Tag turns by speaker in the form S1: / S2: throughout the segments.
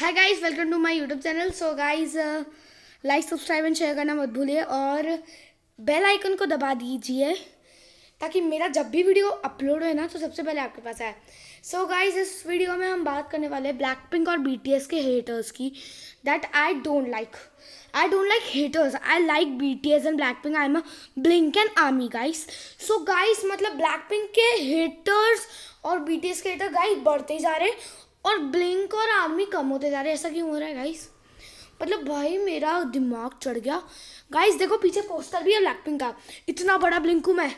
S1: है guys welcome to my YouTube channel so guys like subscribe and share करना मत भूलिए और बेल आइकन को दबा दीजिए ताकि मेरा जब भी वीडियो अपलोड हो ना तो सबसे पहले आपके पास आए सो गाइज इस वीडियो में हम बात करने वाले हैं ब्लैक पिंक और बी टी एस के हेटर्स की that I don't like I don't like haters I like B T S and Blackpink I am a blink and army guys so guys मतलब Blackpink के haters और B T S के hater guys बढ़ते ही जा रहे हैं और ब्लिंक और आर्मी कम होते जा रहे ऐसा क्यों हो रहा है गाइस मतलब भाई मेरा दिमाग चढ़ गया गाइस देखो पीछे पोस्टर भी है ब्लैक पिंक का इतना बड़ा ब्लिंक हूँ मैं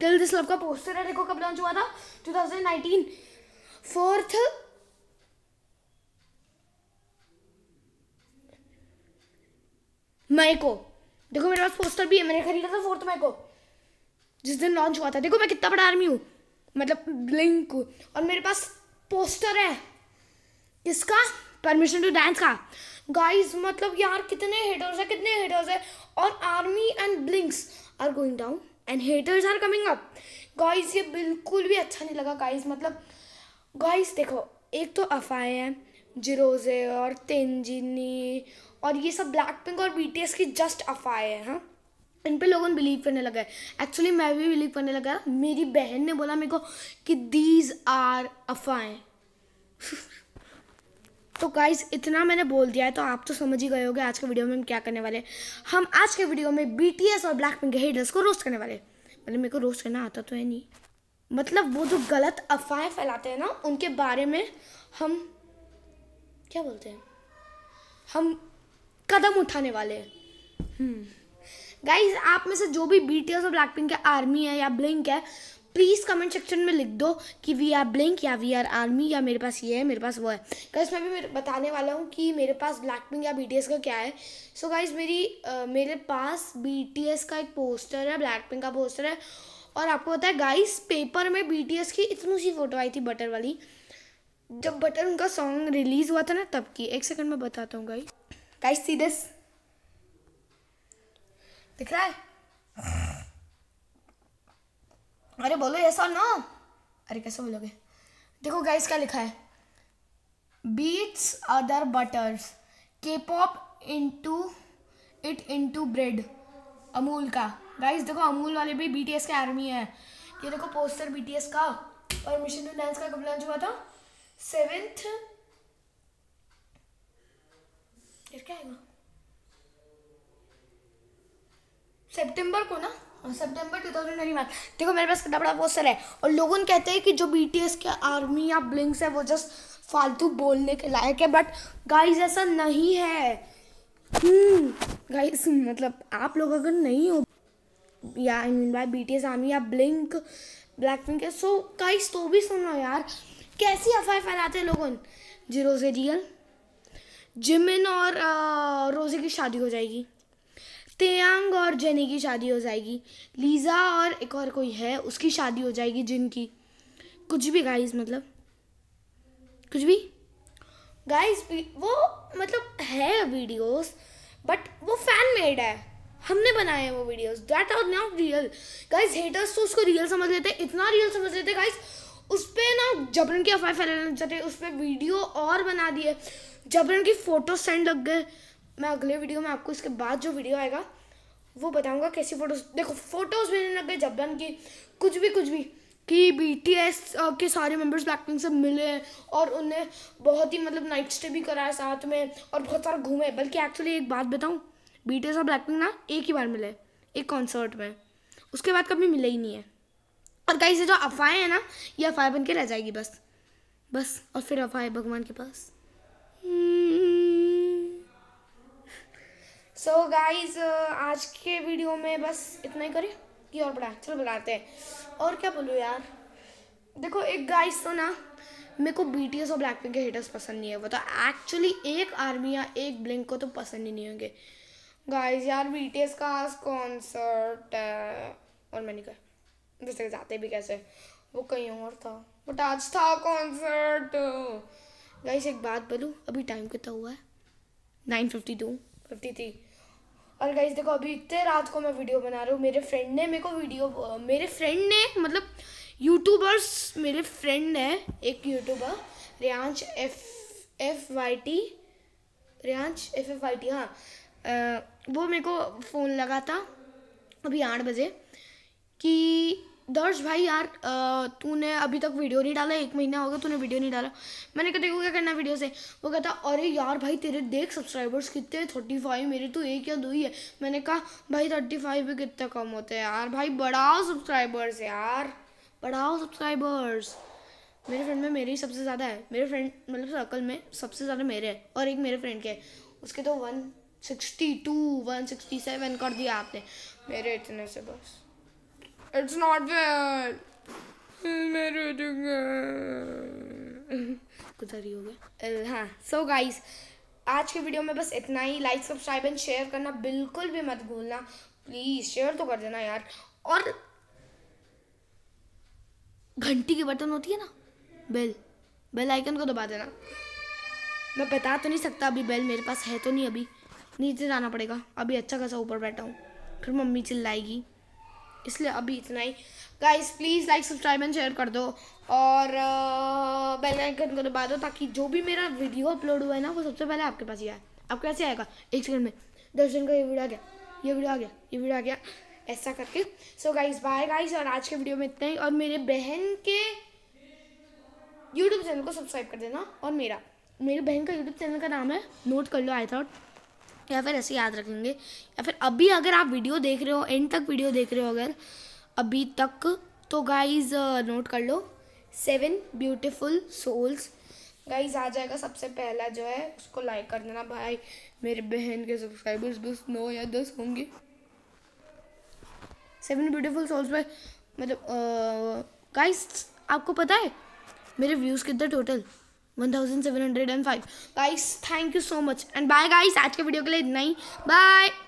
S1: टिल दिस लव का पोस्टर है देखो कब लॉन्च हुआ था 2019 फोर्थ मई को देखो मेरे पास पोस्टर भी है मैंने खरीदा था फोर्थ मई को जिस दिन लॉन्च हुआ था देखो मैं कितना बड़ा आर्मी हूँ मतलब ब्लिंक और मेरे पास पोस्टर है किसका परमिशन टू डांस का गाइस मतलब यार कितने हेटर्स है कितने हेटर्स है और army and blinks are going down and haters are coming up guys ये बिल्कुल भी अच्छा नहीं लगा गाइस मतलब गाइस देखो एक तो अफाए हैं जिरोजे और तेंजिनी और ये सब ब्लैक पिंक और बीटीएस की जस्ट अफाए हैं हाँ इन पे लोगों ने बिलीव करने लगा है एक्चुअली मैं भी बिलीव करने लगा मेरी बहन ने बोला मेरे को कि दीज आर अफवाहें तो गाइज इतना मैंने बोल दिया है तो आप तो समझ ही गए होगे आज के वीडियो में हम क्या करने वाले हम आज के वीडियो में बी और ब्लैक पिंक के हेडर्स को रोस्ट करने वाले मतलब मेरे को रोस्ट करना आता तो है नहीं मतलब वो जो गलत अफवाहें फैलाते हैं ना उनके बारे में हम क्या बोलते हैं हम कदम उठाने वाले हैं हम्म। गाइज आप में से जो भी बी टी एस और ब्लैक पिंक के आर्मी है या ब्लिंक है प्लीज़ कमेंट सेक्शन में लिख दो कि वी आर ब्लिंक या वी आर आर्मी या मेरे पास ये है मेरे पास वो है गाइज मैं भी मेरे बताने वाला हूँ कि मेरे पास ब्लैक पिंक या बी टी एस का क्या है सो so गाइज मेरी आ, मेरे पास बी टी एस का एक पोस्टर है ब्लैक पिंक का पोस्टर है और आपको पता है गाइस पेपर में बी टी एस की इतनी सी फोटो आई थी बटर वाली जब बटर उनका सॉन्ग रिलीज़ हुआ था ना तब की एक सेकंड में बताता हूँ गाइस गाइस दिस दिख रहा है अरे बोलो ये और ना अरे कैसे बोलोगे देखो गाइस क्या लिखा है बीट्स अदर बटर्स के pop into it into bread Amul का गाइस देखो अमूल वाले भी बीटीएस के आर्मी है ये देखो पोस्टर बीटीएस का और मिशन टू डांस का कब लॉन्च हुआ था सेवेंथ क्या आएगा सितंबर को ना सितंबर हाँ, बात देखो मेरे पास कितना बड़ा पोस्टर है और लोग उन कहते हैं कि जो बी के आर्मी या ब्लिंक्स है वो जस्ट फालतू बोलने के लायक है बट गाइस ऐसा नहीं है गाइस hmm, मतलब आप लोग अगर नहीं हो या I mean by B T S army या ब्लिंक ब्लैक पिंक है सो गाइस तो भी सुन लो यार कैसी अफवाह फैलाते हैं लोगों जी रोजे रियल जिमिन और रोजे की शादी हो जाएगी तेयांग और जेनी की शादी हो जाएगी लीज़ा और एक और कोई है उसकी शादी हो जाएगी जिनकी कुछ भी गाइस मतलब कुछ भी गाइस वो मतलब है वीडियोस बट वो फैन मेड है हमने बनाए हैं वो videos that are not real guys haters तो उसको रियल समझ लेते इतना रियल समझ लेते गाइस उस पर ना जबरन की अफवाह फैलाने चाहते उस पर वीडियो और बना दिए जबरन की फ़ोटो सेंड लग गए मैं अगले वीडियो में आपको इसके बाद जो वीडियो आएगा वो बताऊंगा कैसी फोटोज देखो फोटोज मेरे लग गए जबन की कुछ भी कुछ भी कि बीटीएस के सारे मेंबर्स ब्लैकपिंक से मिले हैं और उन्हें बहुत ही मतलब नाइट स्टे भी कराया साथ में और बहुत सारा घूमे बल्कि एक्चुअली एक बात बताऊँ बीटीएस और ब्लैकपिंक ना एक ही बार मिले एक कॉन्सर्ट में उसके बाद कभी मिले ही नहीं है और कहीं से जो अफवाहें हैं ना ये अफवाह बन के रह जाएगी बस बस और फिर अफवाह भगवान के पास hmm. So so guys uh, आज के वीडियो में बस इतना ही करें कि और बड़ा चलो बुलाते हैं और क्या बोलूँ यार देखो एक गाइस तो ना मेरे को बी टी एस और ब्लैक पिंक के हेटर्स पसंद नहीं है वो तो एक्चुअली एक आर्मी या एक ब्लिंक को तो पसंद ही नहीं होंगे गाइस यार बी टी एस का आज कॉन्सर्ट है और मैंने कहा जैसे जाते भी कैसे वो कहीं और था बट आज था कॉन्सर्ट गाइस एक बात बोलूँ अभी टाइम कितना हुआ है nine fifty two fifty three और गाइज देखो अभी इतने रात को मैं वीडियो बना रहा हूँ मेरे फ्रेंड ने मेरे को वीडियो मेरे फ्रेंड ने मतलब यूट्यूबर्स मेरे फ्रेंड है एक YouTuber Riyansh F F Y T Riyansh F F Y T हाँ आ, वो मेरे को फ़ोन लगा था अभी आठ बजे कि दर्श भाई यार तूने अभी तक वीडियो नहीं डाला एक महीना हो गया तूने वीडियो नहीं डाला मैंने कहा देखो क्या करना वीडियो से वो कहता अरे यार भाई तेरे देख सब्सक्राइबर्स कितने थर्टी फाइव मेरे तो एक या दो ही है मैंने कहा भाई थर्टी फाइव भी कितने कम होते हैं यार भाई बढ़ाओ सब्सक्राइबर्स यार बढ़ाओ सब्सक्राइबर्स मेरे फ्रेंड में मेरे ही सबसे ज़्यादा है मेरे फ्रेंड मतलब सर्कल में सबसे ज़्यादा मेरे हैं और एक मेरे फ्रेंड के उसके तो one sixty two one sixty seven कर दिया आपने मेरे इतने से बस It's not fair. मैं हो गया हाँ सो गाइस आज के वीडियो में बस इतना ही लाइक सब्सक्राइब एंड शेयर करना बिल्कुल भी मत भूलना प्लीज़ शेयर तो कर देना यार और घंटी के बटन होती है ना बेल बेल आइकन को दबा देना मैं बता तो नहीं सकता अभी बेल मेरे पास है तो नहीं अभी नीचे जाना पड़ेगा अभी अच्छा खासा ऊपर बैठा हूँ फिर मम्मी चिल्लाएगी इसलिए अभी इतना ही guys please like subscribe and share कर दो और बेल आइकन को दबा दो ताकि जो भी मेरा वीडियो अपलोड हुआ है ना वो सबसे पहले आपके पास ही आए आप कैसे आएगा एक सेकंड में दर्शन का ये वीडियो आ गया ये वीडियो आ गया ये वीडियो आ गया ऐसा करके सो गाइस बाय गाइस और आज के वीडियो में इतना ही और मेरे बहन के यूट्यूब चैनल को सब्सक्राइब कर देना और मेरा मेरी बहन का यूट्यूब चैनल का नाम है नोट कर लो आई थॉट या फिर ऐसे याद रखेंगे या फिर अभी अगर आप वीडियो देख रहे हो एंड तक वीडियो देख रहे हो अगर अभी तक तो गाइज नोट कर लो सेवन ब्यूटिफुल सोल्स गाइज आ जाएगा सबसे पहला जो है उसको लाइक कर देना भाई मेरे बहन के सब्सक्राइबर्स बस नौ या दस होंगे सेवन ब्यूटीफुल सोल्स में मतलब गाइज आपको पता है मेरे व्यूज़ कितने total 1705 guys thank you so much and bye guys आज के वीडियो के लिए इतना ही बाय